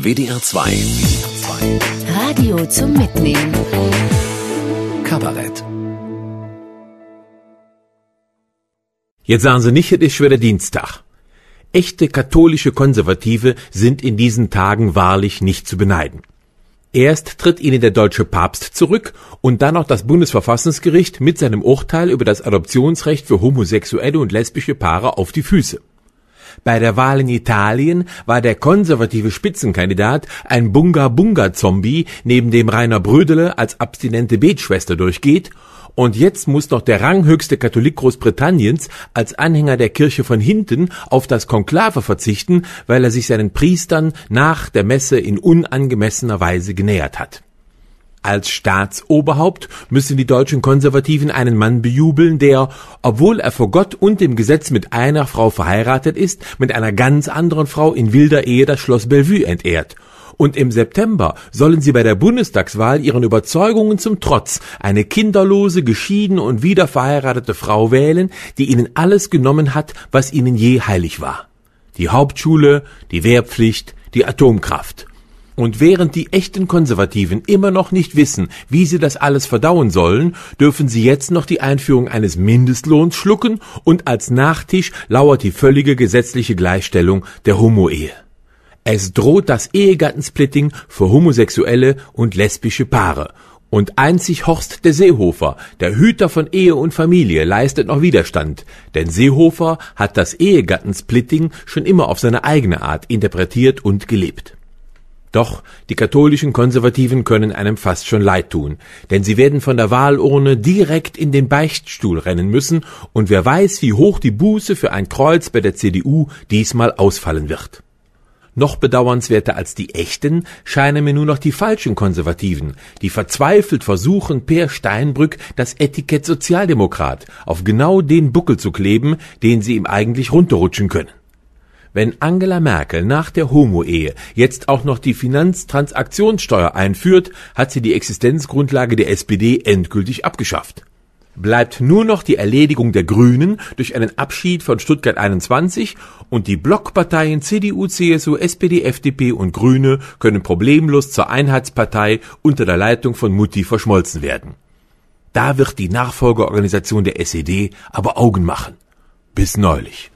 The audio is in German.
WDR 2 Radio zum Mitnehmen Kabarett Jetzt sagen Sie nicht, es ist der Dienstag. Echte katholische Konservative sind in diesen Tagen wahrlich nicht zu beneiden. Erst tritt ihnen der deutsche Papst zurück und dann auch das Bundesverfassungsgericht mit seinem Urteil über das Adoptionsrecht für homosexuelle und lesbische Paare auf die Füße. Bei der Wahl in Italien war der konservative Spitzenkandidat ein Bunga-Bunga-Zombie, neben dem Rainer Brödele als abstinente Betschwester durchgeht und jetzt muss noch der ranghöchste Katholik Großbritanniens als Anhänger der Kirche von hinten auf das Konklave verzichten, weil er sich seinen Priestern nach der Messe in unangemessener Weise genähert hat. Als Staatsoberhaupt müssen die deutschen Konservativen einen Mann bejubeln, der, obwohl er vor Gott und dem Gesetz mit einer Frau verheiratet ist, mit einer ganz anderen Frau in wilder Ehe das Schloss Bellevue entehrt. Und im September sollen sie bei der Bundestagswahl ihren Überzeugungen zum Trotz eine kinderlose, geschiedene und wieder verheiratete Frau wählen, die ihnen alles genommen hat, was ihnen je heilig war. Die Hauptschule, die Wehrpflicht, die Atomkraft. Und während die echten Konservativen immer noch nicht wissen, wie sie das alles verdauen sollen, dürfen sie jetzt noch die Einführung eines Mindestlohns schlucken und als Nachtisch lauert die völlige gesetzliche Gleichstellung der Homo-Ehe. Es droht das Ehegattensplitting für homosexuelle und lesbische Paare. Und einzig Horst der Seehofer, der Hüter von Ehe und Familie, leistet noch Widerstand, denn Seehofer hat das Ehegattensplitting schon immer auf seine eigene Art interpretiert und gelebt. Doch die katholischen Konservativen können einem fast schon leid tun, denn sie werden von der Wahlurne direkt in den Beichtstuhl rennen müssen, und wer weiß, wie hoch die Buße für ein Kreuz bei der CDU diesmal ausfallen wird. Noch bedauernswerter als die echten scheinen mir nur noch die falschen Konservativen, die verzweifelt versuchen, Per Steinbrück das Etikett Sozialdemokrat auf genau den Buckel zu kleben, den sie ihm eigentlich runterrutschen können. Wenn Angela Merkel nach der Homo-Ehe jetzt auch noch die Finanztransaktionssteuer einführt, hat sie die Existenzgrundlage der SPD endgültig abgeschafft. Bleibt nur noch die Erledigung der Grünen durch einen Abschied von Stuttgart 21 und die Blockparteien CDU, CSU, SPD, FDP und Grüne können problemlos zur Einheitspartei unter der Leitung von Mutti verschmolzen werden. Da wird die Nachfolgeorganisation der SED aber Augen machen. Bis neulich.